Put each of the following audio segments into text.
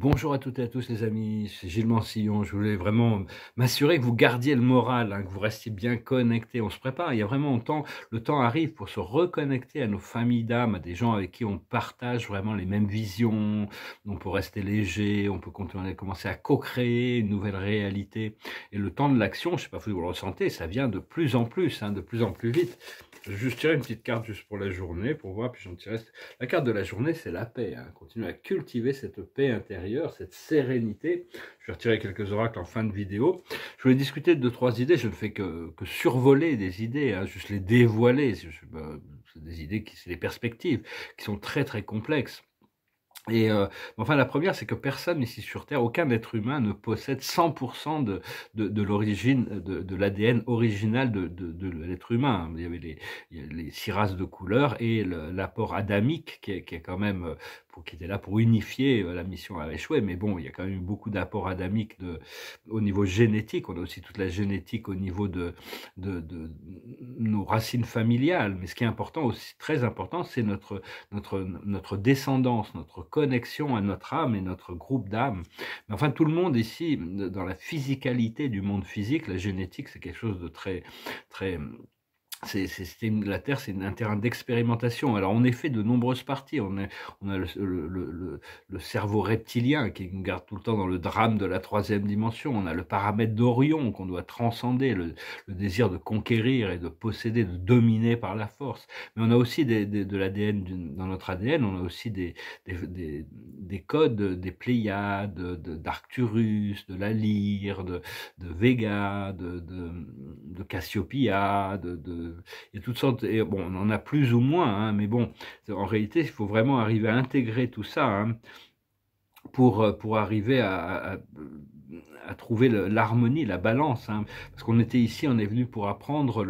Bonjour à toutes et à tous les amis, c'est Gilles Mansillon. Je voulais vraiment m'assurer que vous gardiez le moral, hein, que vous restiez bien connectés. On se prépare, il y a vraiment le temps, le temps arrive pour se reconnecter à nos familles d'âmes, à des gens avec qui on partage vraiment les mêmes visions. On peut rester léger, on peut continuer à commencer à co-créer une nouvelle réalité. Et le temps de l'action, je ne sais pas si vous le ressentez, ça vient de plus en plus, hein, de plus en plus vite. Je vais juste tirer une petite carte juste pour la journée, pour voir, puis j'en La carte de la journée, c'est la paix. Hein. Continuez à cultiver cette paix intérieure cette sérénité. Je vais retirer quelques oracles en fin de vidéo. Je voulais discuter de deux, trois idées. Je ne fais que, que survoler des idées, hein, juste les dévoiler. Bah, c'est des idées, qui, c'est des perspectives qui sont très très complexes. Et euh, enfin, la première, c'est que personne ici sur Terre, aucun être humain ne possède 100% de, de, l'origine, de, de l'ADN original de, de l'être humain. Il y avait les, les six races de couleurs et l'apport adamique qui est, qui est, quand même euh, qui était là pour unifier euh, la mission à échoué. Mais bon, il y a quand même eu beaucoup d'apports adamiques de, au niveau génétique. On a aussi toute la génétique au niveau de, de, de nos racines familiales. Mais ce qui est important aussi, très important, c'est notre, notre, notre descendance, notre connexion à notre âme et notre groupe d'âme. Mais enfin, tout le monde ici, dans la physicalité du monde physique, la génétique, c'est quelque chose de très, très Terre c'est un terrain d'expérimentation. Alors, on est fait de nombreuses parties. On, on a le, cerveau reptilien qui nous garde tout le temps dans le drame de la troisième dimension. On a le paramètre d'Orion qu'on doit transcender, le, désir de conquérir et de posséder, de dominer par la force. Mais on a aussi des, de l'ADN dans notre ADN. On a aussi des, des, codes des Pléiades, d'Arcturus, de, la Lyre, de, de Vega, de, de, de de et y a toutes sortes, et bon, on en a plus ou moins, hein, mais bon, en réalité, il faut vraiment arriver à intégrer tout ça hein, pour, euh, pour arriver à à trouver l'harmonie, la balance. Hein. Parce qu'on était ici, on est venu pour apprendre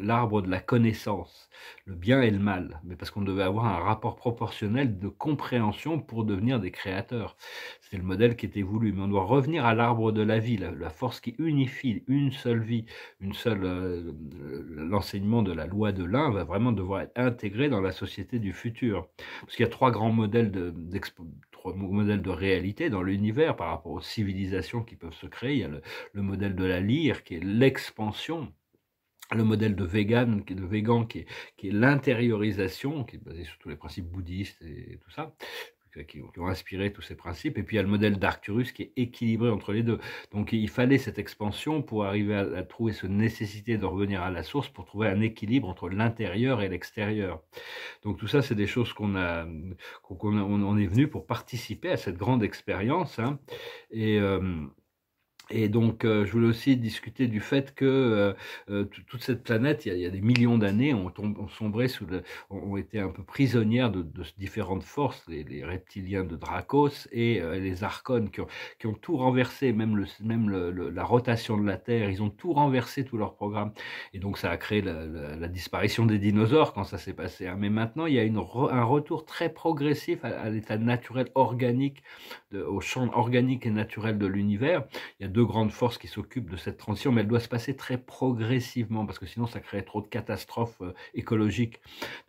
l'arbre de la connaissance, le bien et le mal. Mais parce qu'on devait avoir un rapport proportionnel de compréhension pour devenir des créateurs. C'était le modèle qui était voulu. Mais on doit revenir à l'arbre de la vie, la, force qui unifie une seule vie, une seule. Euh, l'enseignement de la loi de l'un va vraiment devoir être intégré dans la société du futur. Parce qu'il y a trois grands modèles de, modèle de réalité dans l'univers par rapport aux civilisations qui peuvent se créer. Il y a le, modèle de la lyre qui est l'expansion le modèle de vegan, qui qui est l'intériorisation, qui est basé sur tous les principes bouddhistes et tout ça, euh, qui, ont inspiré tous ces principes. Et puis il y a le modèle d'Arcturus qui est équilibré entre les deux. Donc il fallait cette expansion pour arriver à, trouver cette nécessité de revenir à la source pour trouver un équilibre entre l'intérieur et l'extérieur. Donc tout ça, c'est des choses qu'on a, qu'on on, est venu pour participer à cette grande expérience. Hein. Et euh, et donc, euh, je voulais aussi discuter du fait que euh, euh, toute cette planète, il y a, des millions d'années, ont, sombré sous ont été un peu prisonnières de, différentes forces, les, reptiliens de Dracos et les Archons, qui ont, tout renversé, même, le, même la rotation de la Terre, ils ont tout renversé, tout leur programme. Et donc, ça a créé la, disparition des dinosaures quand ça s'est passé. Hein. Mais maintenant, il y a une un retour très progressif à, l'état naturel organique, au champ organique et naturel de l'univers. Il y a deux grandes forces qui s'occupent de cette transition, mais elle doit se passer très progressivement, parce que sinon ça crée trop de catastrophes euh, écologiques.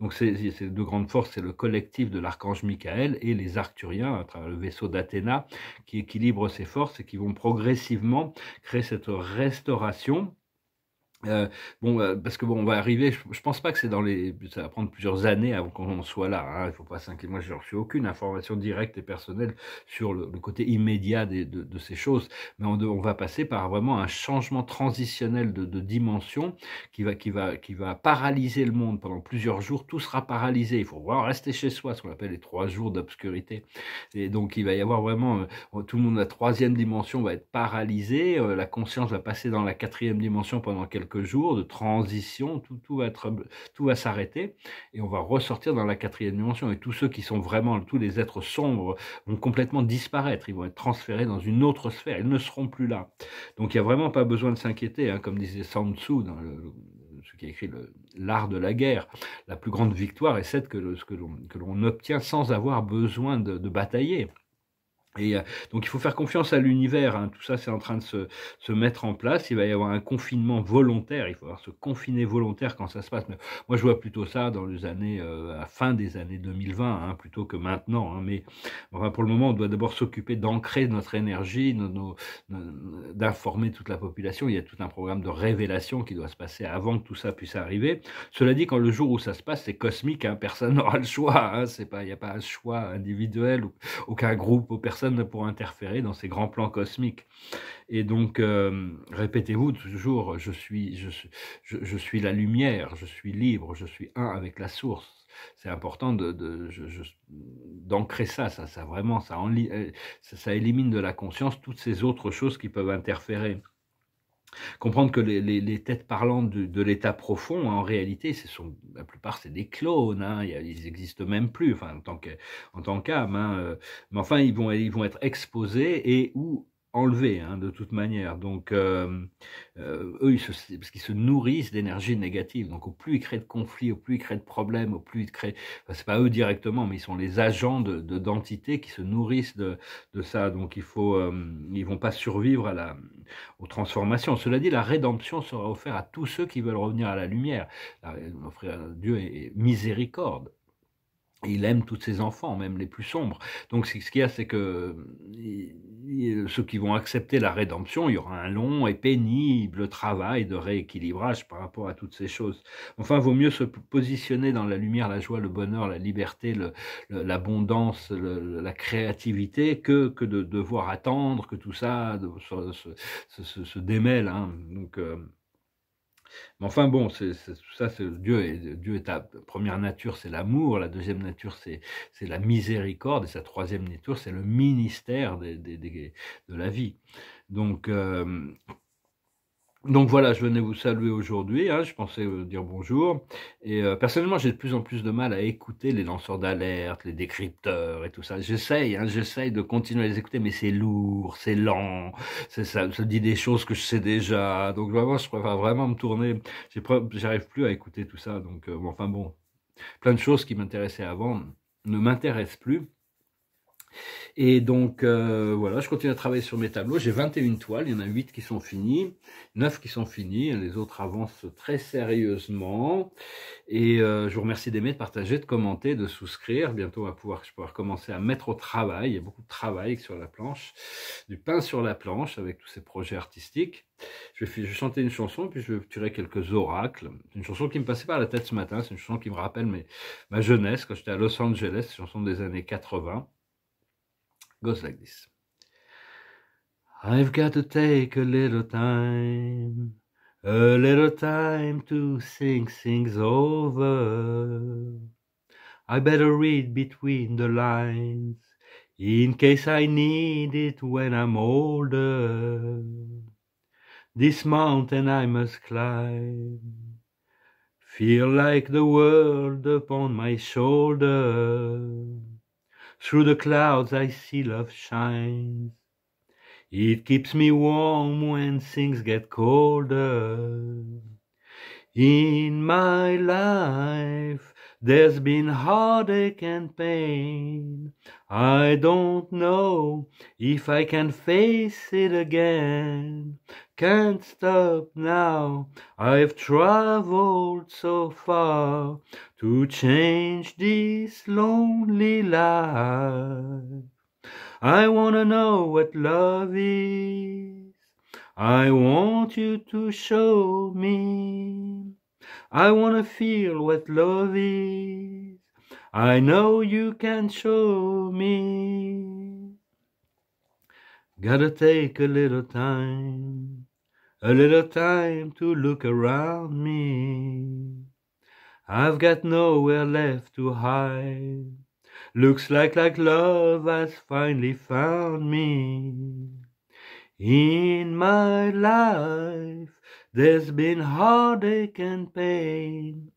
Donc ces, deux grandes forces, c'est le collectif de l'archange Michael et les Arcturiens, le vaisseau d'Athéna, qui équilibrent ces forces et qui vont progressivement créer cette restauration euh, bon, euh, parce que bon, on va arriver, je, pense pas que c'est dans les... Ça va prendre plusieurs années avant qu'on soit là, hein. il faut pas s'inquiéter, moi je n'ai reçu aucune information directe et personnelle sur le, côté immédiat de, ces choses, mais on, va passer par vraiment un changement transitionnel de, dimension qui va, qui, va, qui va paralyser le monde pendant plusieurs jours, tout sera paralysé, il faut vraiment rester chez soi, ce qu'on appelle les trois jours d'obscurité, et donc il va y avoir vraiment, euh, tout le monde, la troisième dimension va être paralysée, la conscience va passer dans la quatrième dimension pendant quelques quelques jours de transition, tout, va, être, tout va s'arrêter et on va ressortir dans la quatrième dimension. Et tous ceux qui sont vraiment, tous les êtres sombres vont complètement disparaître, ils vont être transférés dans une autre sphère, ils ne seront plus là. Donc il n'y a vraiment pas besoin de s'inquiéter, hein, comme disait Tzu dans ce qui est écrit l'art de la guerre. La plus grande victoire est celle que, l'on obtient sans avoir besoin de batailler. Et euh, donc il faut faire confiance à l'univers, hein. tout ça c'est en train de se, mettre en place, il va y avoir un confinement volontaire, il faut se confiner volontaire quand ça se passe. moi je vois plutôt ça dans les années, euh, à la fin des années 2020, hein, plutôt que maintenant. Hein. Mais pour le moment on doit d'abord s'occuper d'ancrer notre énergie, d'informer toute la population, il y a tout un programme de révélation qui doit se passer avant que tout ça puisse arriver. Cela dit, quand le jour où ça se passe, c'est cosmique, personne n'aura le choix, il n'y a pas un choix individuel aucun groupe ou personne ne pourra interférer dans ces grands plans cosmiques. Et donc, euh, répétez-vous toujours, je suis, je, suis la lumière, je suis libre, je suis un avec la source c'est important d'ancrer de, d'ancrer ça, ça, ça, vraiment, ça, euh, ça, ça élimine de la conscience toutes ces autres choses qui peuvent interférer. Comprendre que les, têtes parlantes de, l'état profond, hein, en réalité, ce sont, la plupart, c'est des clones, hein, ils n'existent même plus en tant qu'âme. Hein, euh, mais enfin, ils vont, ils vont être exposés et ou enlever hein, de toute manière. Donc, euh, euh, eux, se, parce qu'ils se nourrissent d'énergie négative. Donc, au plus ils créent de conflits, au plus ils créent de problèmes, au plus ils créent. c'est pas eux directement, mais ils sont les agents de d'entités qui se nourrissent de, de, ça. Donc, il faut, euh, vont pas survivre à la aux transformations. Cela dit, la rédemption sera offerte à tous ceux qui veulent revenir à la lumière. Dieu est miséricorde il aime tous ses enfants, même les plus sombres. Donc ce qu'il y a, c'est que ceux qui vont accepter la rédemption, il y aura un long et pénible travail de rééquilibrage par rapport à toutes ces choses. Enfin, il vaut mieux se positionner dans la lumière, la joie, le bonheur, la liberté, l'abondance, la créativité, que, de devoir attendre que tout ça se, démêle. Hein. Euh, mais enfin bon, c'est ça, Dieu est, Dieu est ta première nature, c'est l'amour, la deuxième nature, c'est la miséricorde, et sa troisième nature, c'est le ministère de la vie. Donc, euh, donc voilà, je venais vous saluer aujourd'hui, hein, je pensais vous dire bonjour. Et euh, personnellement, j'ai de plus en plus de mal à écouter les lanceurs d'alerte, les décrypteurs et tout ça. J'essaye, hein, j'essaye de continuer à les écouter, mais c'est lourd, c'est lent, c'est ça, ça dit des choses que je sais déjà. Donc vraiment, je préfère vraiment me tourner. J'arrive plus à écouter tout ça. Donc euh, enfin bon, plein de choses qui m'intéressaient avant ne m'intéressent plus. Et donc, euh, voilà, je continue à travailler sur mes tableaux. J'ai 21 toiles, il y en a 8 qui sont finies, 9 qui sont finies, les autres avancent très sérieusement. Et euh, je vous remercie d'aimer, de partager, de commenter, de souscrire. Bientôt, on pouvoir, je vais pouvoir commencer à mettre au travail. Il y a beaucoup de travail sur la planche, du pain sur la planche avec tous ces projets artistiques. Je vais, chanter une chanson, puis je vais tirer quelques oracles. Une chanson qui me passait par la tête ce matin, c'est une chanson qui me rappelle ma jeunesse, quand j'étais à Los Angeles, chanson des années 80. Goes like this. I've got to take a little time, a little time to think things over. I better read between the lines in case I need it when I'm older. This mountain I must climb, feel like the world upon my shoulder. Through the clouds I see love shines. It keeps me warm when things get colder. In my life, there's been heartache and pain. I don't know if I can face it again. Can't stop now. I've traveled so far to change this lonely life. I wanna know what love is. I want you to show me. I wanna feel what love is. I know you can show me. Gotta take a little time, a little time to look around me. I've got nowhere left to hide. Looks like like love has finally found me in my life. There's been heartache and pain.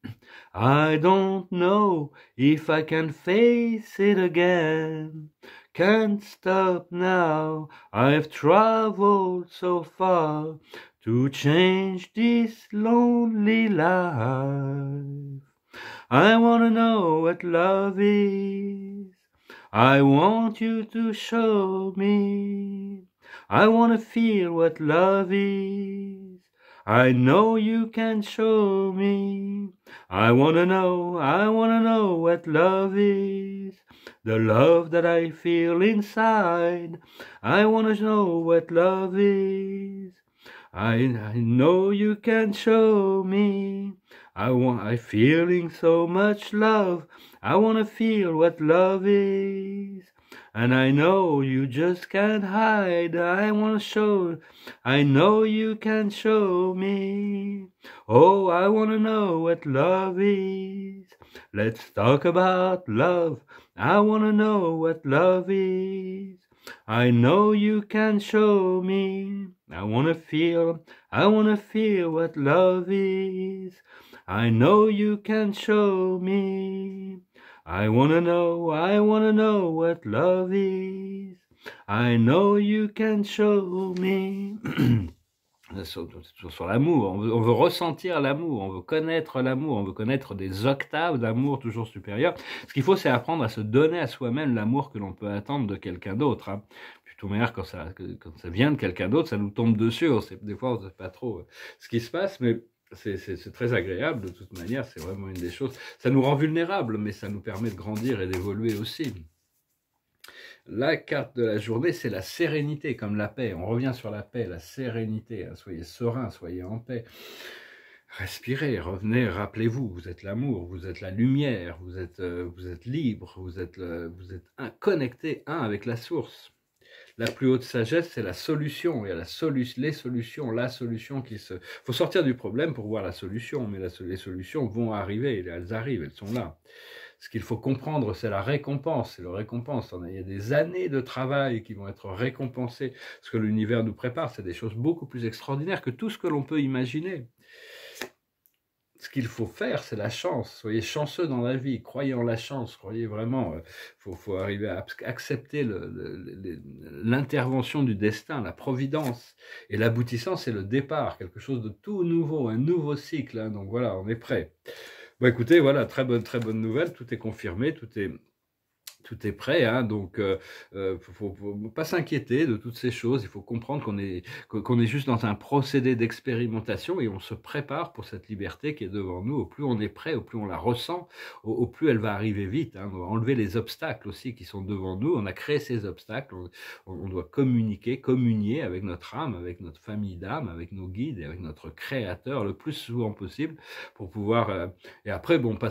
I don't know if I can face it again. Can't stop now. I've traveled so far to change this lonely life. I want to know what love is. I want you to show me. I want to feel what love is. I know you can show me. I wanna know, I wanna know what love is. The love that I feel inside. I wanna know what love is. I, I know you can show me. I want, I feeling so much love. I wanna feel what love is. And I know you just can't hide. I want to show. I know you can show me. Oh, I want to know what love is. Let's talk about love. I want to know what love is. I know you can show me. I want to feel. I want to feel what love is. I know you can show me. I wanna know, I wanna know what love is. I know you can show me. sur, l'amour, on, veut ressentir l'amour, on veut connaître l'amour, on veut connaître des octaves d'amour toujours supérieures. Ce qu'il faut, c'est apprendre à se donner à soi-même l'amour que l'on peut attendre de quelqu'un d'autre. Hein. Plutôt meilleur quand ça, vient de quelqu'un d'autre, ça nous tombe dessus. des fois, on ne sait pas trop euh, ce qui se passe, mais c'est très agréable de toute manière, c'est vraiment une des choses. Ça nous rend vulnérables, mais ça nous permet de grandir et d'évoluer aussi. La carte de la journée, c'est la sérénité, comme la paix. On revient sur la paix, la sérénité. Hein. Soyez serein, soyez en paix. Respirez, revenez, rappelez-vous, vous êtes l'amour, vous êtes la lumière, vous êtes, euh, libre, vous êtes, vous connecté un avec la source la plus haute sagesse, c'est la solution. Il y a les solutions, la solution qui se... faut sortir du problème pour voir la solution, mais les solutions vont arriver, elles arrivent, elles sont là. Ce qu'il faut comprendre, c'est la récompense, c'est la récompense. Il y a des années de travail qui vont être récompensées. Ce que l'univers nous prépare, c'est des choses beaucoup plus extraordinaires que tout ce que l'on peut imaginer ce qu'il faut faire, c'est la chance. Soyez chanceux dans la vie, croyez en la chance, croyez vraiment. Il euh, faut, arriver à accepter l'intervention du destin, la providence. Et l'aboutissant, c'est le départ, quelque chose de tout nouveau, un nouveau cycle. Hein. donc voilà, on est prêt. Bon, bah, écoutez, voilà, très bonne, très bonne nouvelle. Tout est confirmé, tout est tout est prêt, hein. donc il euh, euh, ne faut, pas s'inquiéter de toutes ces choses. Il faut comprendre qu'on est qu'on est juste dans un procédé d'expérimentation et on se prépare pour cette liberté qui est devant nous. Au plus on est prêt, au plus on la ressent, au, plus elle va arriver vite. Hein. On doit enlever les obstacles aussi qui sont devant nous. On a créé ces obstacles. On, doit communiquer, communier avec notre âme, avec notre famille d'âme, avec nos guides et avec notre créateur le plus souvent possible pour pouvoir. Euh, et après, bon, pas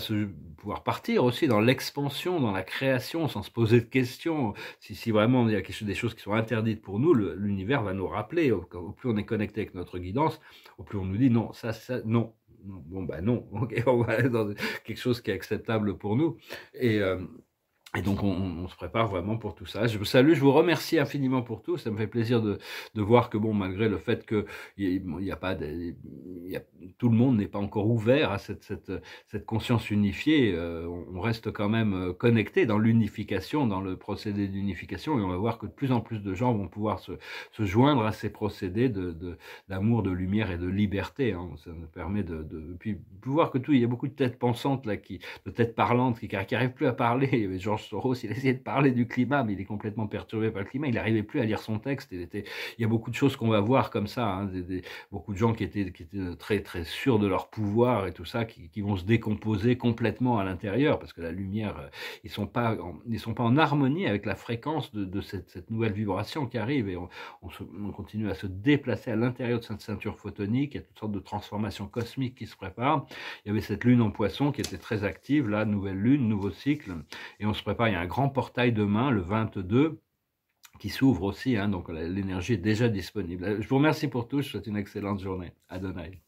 pouvoir partir aussi dans l'expansion, dans la création sans se poser de questions. Si, si vraiment il y a des choses qui sont interdites pour nous, l'univers va nous rappeler. Au, plus on est connecté avec notre guidance, au plus on nous dit non, ça, ça, non. Bon, ben non, on va aller dans quelque chose qui est acceptable pour nous. Et. Euh, et donc, on, se prépare vraiment pour tout ça. Je vous salue, je vous remercie infiniment pour tout. Ça me fait plaisir de, de voir que, bon, malgré le fait que il n'y a, pas, tout le monde n'est pas encore ouvert à cette, cette, cette conscience unifiée, euh, on reste quand même euh, connecté dans l'unification, dans le procédé d'unification, et on va voir que de plus en plus de gens vont pouvoir se, joindre à ces procédés d'amour, de, lumière et de liberté. Hein. Ça nous permet de, de puis voir que tout. Il y a beaucoup de têtes pensantes là, qui, de têtes parlantes qui, qui, plus à parler. gens Soros, il essayait de parler du climat, mais il est complètement perturbé par le climat. Il n'arrivait plus à lire son texte. Il, il y a beaucoup de choses qu'on va voir comme ça. Hein, beaucoup de gens qui étaient, très, très sûrs de leur pouvoir et tout ça, qui, vont se décomposer complètement à l'intérieur, parce que la lumière, euh, ils ne sont, pas en... sont pas en harmonie avec la fréquence de, cette, nouvelle vibration qui arrive. Et on, continue à se déplacer à l'intérieur de cette ceinture photonique. Il y a toutes sortes de transformations cosmiques qui se préparent. Il y avait cette lune en poisson qui était très active, là, nouvelle lune, nouveau cycle. Et on se prépare, il y a un grand portail demain, le 22, qui s'ouvre aussi, hein, donc l'énergie est déjà disponible. Euh, je vous remercie pour tout, je vous souhaite une excellente journée. Adonai.